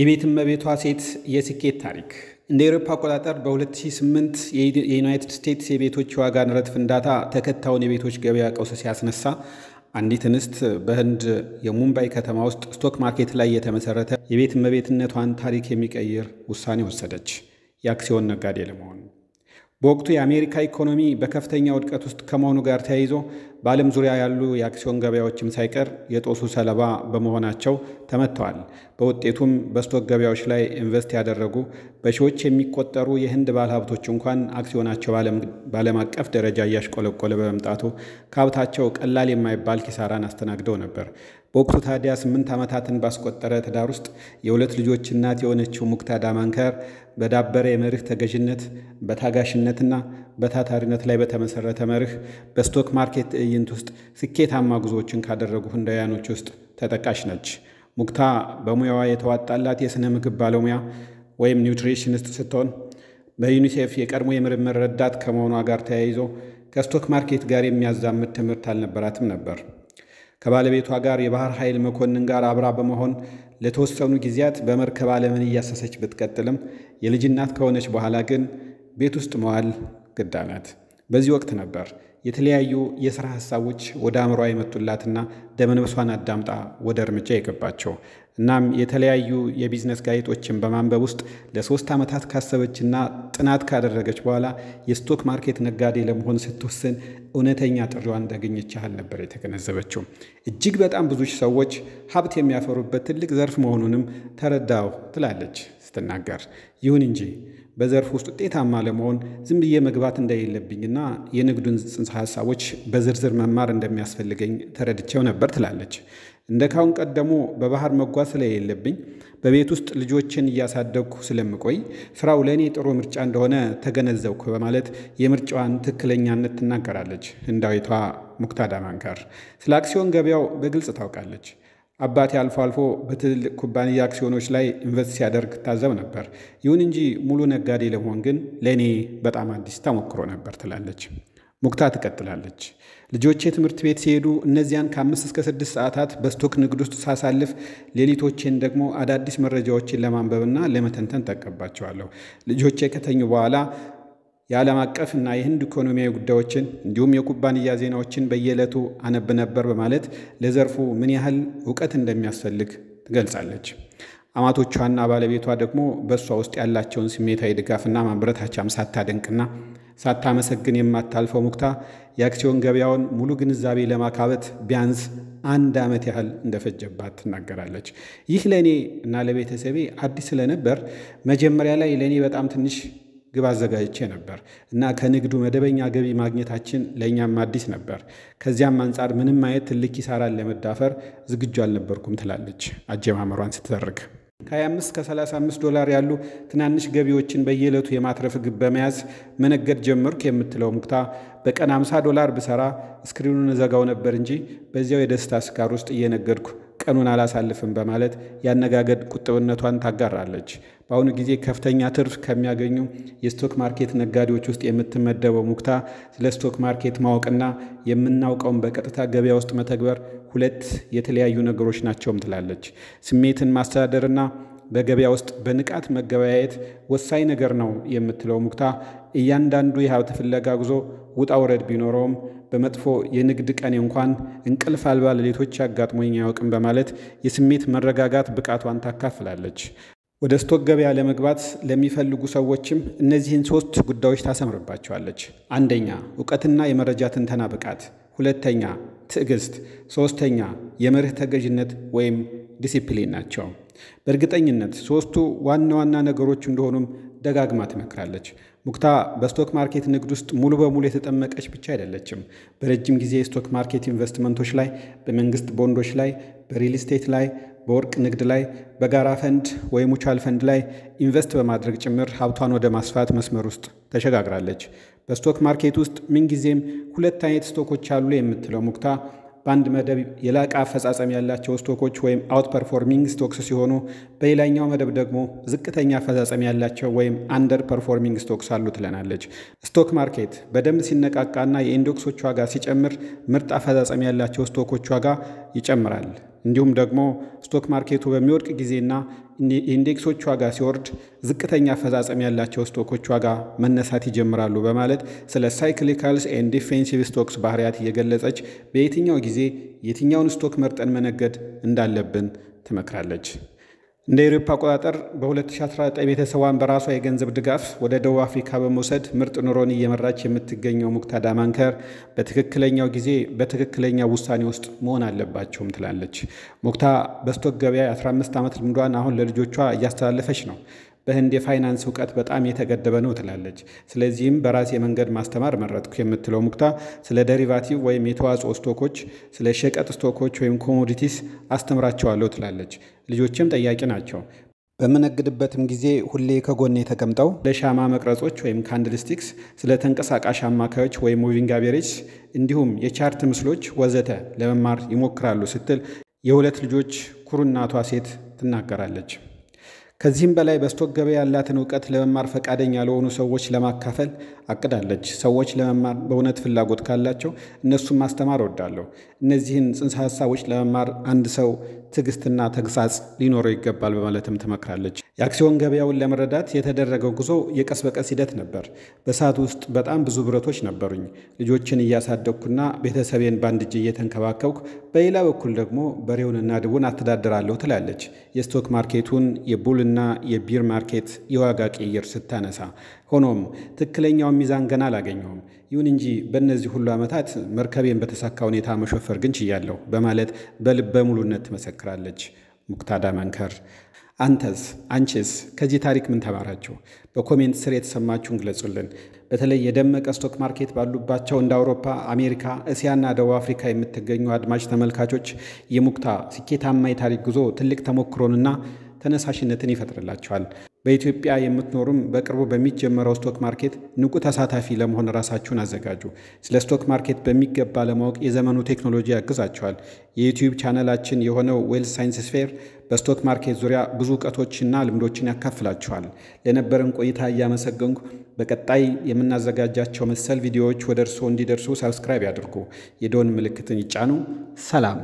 የቤት እመቤቷ ሴት የስኬት ታሪክ እንደ ኤሮፓ አቆጣጠር በ2008 የዩናይትድ ስቴትስ የቤቶች የዋጋ ንረት ፍንዳታ ተከታውን የቤቶች ገበያ ቀውስ ሲያስነሳ አንዲት እንስት በህንድ የሙምባይ ከተማ ውስጥ ስቶክ ማርኬት ላይ የተመሰረተ የቤት እመቤትነቷን ታሪክ የሚቀይር ውሳኔ ወሰደች፣ የአክሲዮን ነጋዴ ለመሆን። በወቅቱ የአሜሪካ ኢኮኖሚ በከፍተኛ ውድቀት ውስጥ ከመሆኑ ጋር ተያይዞ በዓለም ዙሪያ ያሉ የአክሲዮን ገበያዎችም ሳይቀር የጦሱ ሰለባ በመሆናቸው ተመተዋል። በውጤቱም በስቶክ ገበያዎች ላይ ኢንቨስት ያደረጉ በሺዎች የሚቆጠሩ የህንድ ባለሀብቶች እንኳን አክሲዮናቸው በዓለም አቀፍ ደረጃ እያሽቆለቆለ በመምጣቱ ከሀብታቸው ቀላል የማይባል ኪሳራን አስተናግደው ነበር። በወቅቱ ታዲያ ስምንት ዓመታትን ባስቆጠረ ትዳር ውስጥ የሁለት ልጆች እናት የሆነችው ሙክታ ዳማንከር በዳበረ የመርህ ተገዥነት በታጋሽነትና በታታሪነት ላይ በተመሰረተ መርህ በስቶክ ማርኬት ትዕይንት ውስጥ ስኬታማ ጉዞዎችን ካደረጉ ህንዳውያኖች ውስጥ ተጠቃሽ ነች። ሙክታ በሙያዋ የተዋጣላት የሥነ ምግብ ባለሙያ ወይም ኒውትሪሽንስት ስትሆን በዩኒሴፍ የቀድሞ የምርምር ረዳት ከመሆኗ ጋር ተያይዞ ከስቶክ ማርኬት ጋር የሚያዛምድ ትምህርት አልነበራትም ነበር። ከባለቤቷ ጋር የባህር ኃይል መኮንን ጋር አብራ በመሆን ለተወሰኑ ጊዜያት በመርከብ ዓለምን እያሰሰች ብትቀጥልም የልጅናት ከሆነች በኋላ ግን ቤት ውስጥ መዋል ግዳናት። በዚህ ወቅት ነበር የተለያዩ የሥራ ሐሳቦች ወደ አእምሯ የመጡላትና ደመነፍሷን አዳምጣ ወደ እርምጃ የገባቸው። እናም የተለያዩ የቢዝነስ ጋዜጦችን በማንበብ ውስጥ ለሶስት ዓመታት ካሰበችና ጥናት ካደረገች በኋላ የስቶክ ማርኬት ነጋዴ ለመሆን ስትወስን እውነተኛ ጥሪዋ እንዳገኘች ያህል ነበር የተገነዘበችው። እጅግ በጣም ብዙ ሰዎች ሀብት የሚያፈሩበት ትልቅ ዘርፍ መሆኑንም ተረዳው ትላለች ስትናገር። ይሁን እንጂ በዘርፍ ውስጥ ውጤታማ ለመሆን ዝም ብዬ መግባት እንደሌለብኝና የንግዱን ጽንሰ ሀሳቦች በዝርዝር መማር እንደሚያስፈልገኝ ተረድቼው ነበር ትላለች። እንደ ካሁን ቀደሙ በባህር መጓዝ ስለሌለብኝ በቤት ውስጥ ልጆችን እያሳደግኩ ስለምቆይ ስራው ለእኔ ጥሩ ምርጫ እንደሆነ ተገነዘብኩ በማለት የምርጫዋን ትክክለኛነት ትናገራለች ህንዳዊቷ ሙክታዳ ማንካር። ስለ አክሲዮን ገበያው በግልጽ ታውቃለች። አባቴ አልፎ አልፎ በትልልቅ ኩባንያ አክሲዮኖች ላይ ኢንቨስት ሲያደርግ ታዘብ ነበር። ይሁን እንጂ ሙሉ ነጋዴ ለመሆን ግን ለእኔ በጣም አዲስ ተሞክሮ ነበር ትላለች። ሙክታ ትቀጥላለች። ልጆቼ ትምህርት ቤት ሲሄዱ እነዚያን ከአምስት እስከ ስድስት ሰዓታት በስቶክ ንግድ ውስጥ ሳሳልፍ፣ ሌሊቶቼን ደግሞ አዳዲስ መረጃዎችን ለማንበብና ለመተንተን ጠቀባቸዋለሁ። ልጆቼ ከተኙ በኋላ የዓለም አቀፍ እና የህንድ ኢኮኖሚያዊ ጉዳዮችን እንዲሁም የኩባንያ ዜናዎችን በየዕለቱ አነብ ነበር በማለት ለዘርፉ ምን ያህል እውቀት እንደሚያስፈልግ ትገልጻለች። አማቶቿና ባለቤቷ ደግሞ በእሷ ውስጥ ያላቸውን ስሜታዊ ድጋፍና ማበረታቻም ሳታደንቅና ሳታመሰግን የማታልፈው ሙክታ የአክሲዮን ገበያውን ሙሉ ግንዛቤ ለማካበት ቢያንስ አንድ ዓመት ያህል እንደፈጀባት ትናገራለች። ይህ ለእኔ እና ለቤተሰቤ አዲስ ስለነበር መጀመሪያ ላይ ለእኔ በጣም ትንሽ ግብ አዘጋጅቼ ነበር እና ከንግዱ መደበኛ ገቢ ማግኘታችን ለእኛም አዲስ ነበር። ከዚያም አንጻር ምንም ማየት ትልቅ ኪሳራን ለመዳፈር ዝግጁ አልነበርኩም ትላለች አጀማመሯን ስትዘርግ። ከ25 እስከ 35 ዶላር ያሉ ትናንሽ ገቢዎችን በየዕለቱ የማትረፍ ግብ በመያዝ መነገድ ጀምርክ የምትለው ሙክታ በቀን 50 ዶላር ብሰራ እስክሪኑን እዘጋው ነበር እንጂ በዚያው የደስታ ስካር ውስጥ እየነገድኩ ቀኑን አላሳልፍም በማለት የአነጋገድ ቁጥብነቷን ታጋራለች። በአሁኑ ጊዜ ከፍተኛ ትርፍ ከሚያገኙ የስቶክ ማርኬት ነጋዴዎች ውስጥ የምትመደበው ሙክታ ስለ ስቶክ ማርኬት ማወቅና የምናውቀውን በቀጥታ ገበያ ውስጥ መተግበር ሁለት የተለያዩ ነገሮች ናቸውም ትላለች። ስሜትን ማስተዳደርና በገበያ ውስጥ በንቃት መገበያየት ወሳኝ ነገር ነው የምትለው ሙክታ እያንዳንዱ የሀብት ፍለጋ ጉዞ ውጣ ውረድ ቢኖረውም በመጥፎ የንግድ ቀኔ እንኳን እንቅልፍ አልባ ሌሊቶች አጋጥሞኝ አያውቅም በማለት የስሜት መረጋጋት ብቃቷን ታካፍላለች። ወደ ስቶክ ገበያ ለመግባት ለሚፈልጉ ሰዎችም እነዚህን ሶስት ጉዳዮች ታሰምርባቸዋለች። አንደኛ እውቀትና የመረጃ ትንተና ብቃት፣ ሁለተኛ ትዕግስት፣ ሶስተኛ የመርህ ተገዥነት ወይም ዲሲፕሊን ናቸው። በእርግጠኝነት ሶስቱ ዋና ዋና ነገሮች እንደሆኑም ደጋግማ ትመክራለች። ሙክታ በስቶክ ማርኬት ንግድ ውስጥ ሙሉ በሙሉ የተጠመቀች ብቻ አይደለችም። በረጅም ጊዜ የስቶክ ማርኬት ኢንቨስትመንቶች ላይ፣ በመንግስት ቦንዶች ላይ፣ በሪል ስቴት ላይ፣ በወርቅ ንግድ ላይ፣ በጋራ ፈንድ ወይም ሙቻል ፈንድ ላይ ኢንቨስት በማድረግ ጭምር ሀብቷን ወደ ማስፋት መስመር ውስጥ ተሸጋግራለች። በስቶክ ማርኬት ውስጥ ምንጊዜም ሁለት አይነት ስቶኮች አሉ የምትለው ሙክታ በአንድ መደብ የላቀ አፈጻጸም ያላቸው ስቶኮች ወይም አውት ፐርፎርሚንግ ስቶክስ ሲሆኑ በሌላኛው መደብ ደግሞ ዝቅተኛ አፈጻጸም ያላቸው ወይም አንደር ፐርፎርሚንግ ስቶክስ አሉ ትለናለች። ስቶክ ማርኬት በደንብ ሲነቃቃና የኢንዶክሶች ዋጋ ሲጨምር ምርጥ አፈጻጸም ያላቸው ስቶኮች ዋጋ ይጨምራል። እንዲሁም ደግሞ ስቶክ ማርኬቱ በሚወድቅ ጊዜና ኢንዴክሶች ዋጋ ሲወርድ ዝቅተኛ አፈጻጸም ያላቸው ስቶኮች ዋጋ መነሳት ይጀምራሉ በማለት ስለ ሳይክሊካልስ ኤን ዲፌንሲቭ ስቶክስ ባህርያት እየገለጸች በየትኛው ጊዜ የትኛውን ስቶክ መርጠን መነገድ እንዳለብን ትመክራለች። እንደ ኢሮፓ አቆጣጠር በ2019 ቤተሰቧን በራሷ የገንዘብ ድጋፍ ወደ ደቡብ አፍሪካ በመውሰድ ምርጥ ኑሮን እየመራች የምትገኘው ሙክታዳ ማንከር በትክክለኛው ጊዜ በትክክለኛ ውሳኔ ውስጥ መሆን አለባቸውም ትላለች። ሙክታ በስቶክ ገበያ የ15 ዓመት ልምዷን አሁን ለልጆቿ እያስተላለፈች ነው። በህንድ የፋይናንስ እውቀት በጣም የተገደበ ነው ትላለች። ስለዚህም በራሴ መንገድ ማስተማር መረጥኩ የምትለው ሙክታ ስለ ደሪቫቲቭ ወይም የተዋጽኦ ስቶኮች፣ ስለ ሸቀጥ ስቶኮች ወይም ኮሞዲቲስ አስተምራቸዋለሁ ትላለች። ልጆችም ጠያቂ ናቸው። በምነግድበትም ጊዜ ሁሌ ከጎኔ ተቀምጠው ለሻማ መቅረጾች ወይም ካንድልስቲክስ፣ ስለ ተንቀሳቃሽ አማካዮች ወይም ሙቪንግ አቬሬጅ እንዲሁም የቻርት ምስሎች ወዘተ ለመማር ይሞክራሉ ስትል የሁለት ልጆች ኩሩ እናቷ ሴት ትናገራለች። ከዚህም በላይ በስቶክ ገበያ ያላትን እውቀት ለመማር ፈቃደኛ ለሆኑ ሰዎች ለማካፈል አቅዳለች። ሰዎች ለመማር በእውነት ፍላጎት ካላቸው እነሱን ማስተማር እወዳለሁ። እነዚህን ጽንሰ ሀሳቦች ለመማር አንድ ሰው ትዕግስትና ተግሳጽ ሊኖረው ይገባል በማለትም ትመክራለች። የአክሲዮን ገበያውን ለመረዳት የተደረገው ጉዞ የቀስ በቀስ ሂደት ነበር። በሰዓት ውስጥ በጣም ብዙ ብረቶች ነበሩኝ። ልጆችን እያሳደግኩና ቤተሰቤን በአንድ እጅ እየተንከባከብኩ፣ በሌላ በኩል ደግሞ በሬውንና ድቡን አስተዳድራለሁ ትላለች። የስቶክ ማርኬቱን የቡልና እና የቢር ማርኬት የዋጋ ቅይር ስታነሳ፣ ሆኖም ትክክለኛውን ሚዛን ገና አላገኘውም። ይሁን እንጂ በእነዚህ ሁሉ ዓመታት መርከቤን በተሳካ ሁኔታ መሾፈር ግን ችያለሁ በማለት በልበ ሙሉነት ትመሰክራለች ሙክታዳ መንከር። አንተስ አንቺስ ከዚህ ታሪክ ምን ተማራችሁ? በኮሜንት ስር የተሰማችሁን ግለጹልን። በተለይ የደመቀ ስቶክ ማርኬት ባሉባቸው እንደ አውሮፓ፣ አሜሪካ፣ እስያና ደቡብ አፍሪካ የምትገኙ አድማጭ ተመልካቾች የሙክታ ስኬታማ የታሪክ ጉዞ ትልቅ ተሞክሮንና ተነሳሽነትን ይፈጥርላቸዋል። በኢትዮጵያ የምትኖሩም በቅርቡ በሚጀመረው ስቶክ ማርኬት ንቁ ተሳታፊ ለመሆን ራሳችሁን አዘጋጁ። ስለ ስቶክ ማርኬት በሚገባ ለማወቅ የዘመኑ ቴክኖሎጂ ያግዛቸዋል። የዩቲዩብ ቻናላችን የሆነው ዌል ሳይንስ ስፌር በስቶክ ማርኬት ዙሪያ ብዙ እውቀቶችና ልምዶችን ያካፍላቸዋል። ለነበረን ቆይታ እያመሰገንኩ በቀጣይ የምናዘጋጃቸው መሰል ቪዲዮዎች ወደ እርስዎ እንዲደርሱ ሰብስክራይብ ያድርጉ፣ የዶን ምልክትን ይጫኑ። ሰላም።